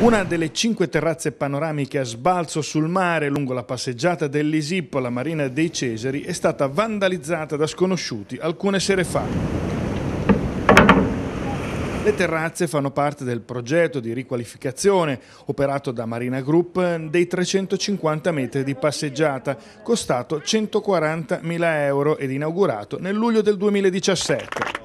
Una delle cinque terrazze panoramiche a sbalzo sul mare lungo la passeggiata dell'Isippo alla Marina dei Cesari è stata vandalizzata da sconosciuti alcune sere fa. Le terrazze fanno parte del progetto di riqualificazione operato da Marina Group dei 350 metri di passeggiata, costato 140.000 euro ed inaugurato nel luglio del 2017.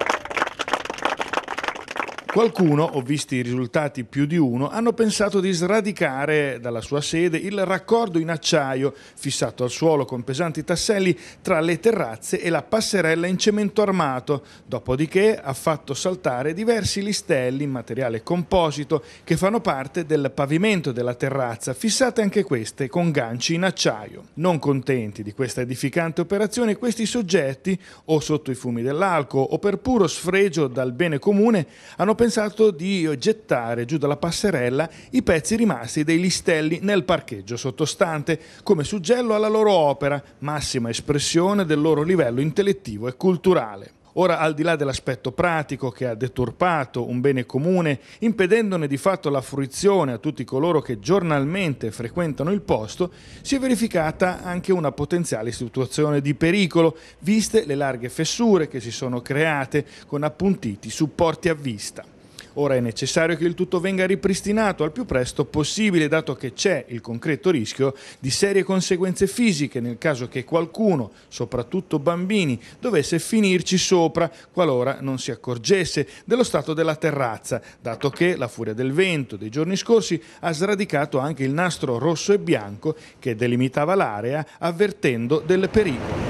Qualcuno, ho visto i risultati più di uno, hanno pensato di sradicare dalla sua sede il raccordo in acciaio fissato al suolo con pesanti tasselli tra le terrazze e la passerella in cemento armato, dopodiché ha fatto saltare diversi listelli in materiale composito che fanno parte del pavimento della terrazza, fissate anche queste con ganci in acciaio. Non contenti di questa edificante operazione, questi soggetti, o sotto i fumi dell'alcol o per puro sfregio dal bene comune, hanno pensato pensato di gettare giù dalla passerella i pezzi rimasti dei listelli nel parcheggio sottostante, come suggello alla loro opera, massima espressione del loro livello intellettivo e culturale. Ora, al di là dell'aspetto pratico che ha deturpato un bene comune, impedendone di fatto la fruizione a tutti coloro che giornalmente frequentano il posto, si è verificata anche una potenziale situazione di pericolo, viste le larghe fessure che si sono create con appuntiti supporti a vista. Ora è necessario che il tutto venga ripristinato al più presto possibile, dato che c'è il concreto rischio di serie conseguenze fisiche nel caso che qualcuno, soprattutto bambini, dovesse finirci sopra qualora non si accorgesse dello stato della terrazza, dato che la furia del vento dei giorni scorsi ha sradicato anche il nastro rosso e bianco che delimitava l'area avvertendo del pericolo.